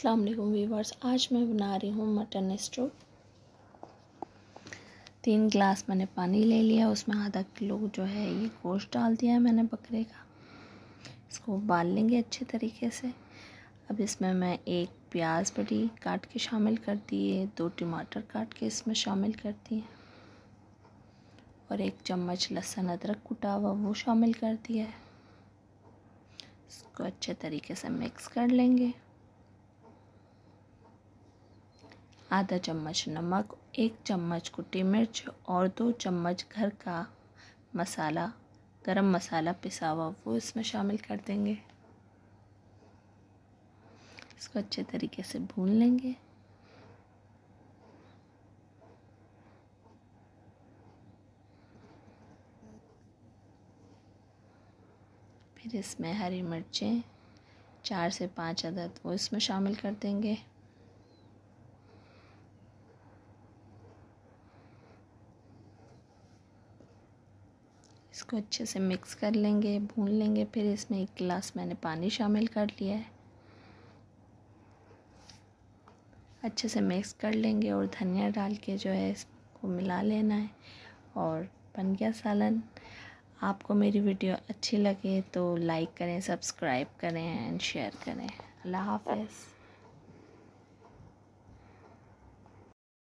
अस्सलाम वालेकुम वीवर्स आज मैं बना रही हूँ मटन स्टू तीन गिलास मैंने पानी ले लिया उसमें आधा किलो जो है ये गोश्त डाल दिया है मैंने बकरे का इसको उबाल लेंगे अच्छे तरीके से अब इसमें मैं एक प्याज बड़ी काट के शामिल कर दिए दो टमाटर काट के इसमें शामिल कर दिए और एक चम्मच लहसुन अदरक कुटा हुआ वो शामिल कर दिया है इसको अच्छे तरीके से मिक्स कर लेंगे आधा चम्मच नमक एक चम्मच कुटी मिर्च और दो चम्मच घर का मसाला गरम मसाला पिसा हुआ वो इसमें शामिल कर देंगे इसको अच्छे तरीके से भून लेंगे फिर इसमें हरी मिर्चें चार से पाँच अदद वो इसमें शामिल कर देंगे इसको अच्छे से मिक्स कर लेंगे भून लेंगे फिर इसमें एक गिलास मैंने पानी शामिल कर लिया है अच्छे से मिक्स कर लेंगे और धनिया डाल के जो है इसको मिला लेना है और बन गया सालन आपको मेरी वीडियो अच्छी लगे तो लाइक करें सब्सक्राइब करें एंड शेयर करें अल्लाह हाफिज़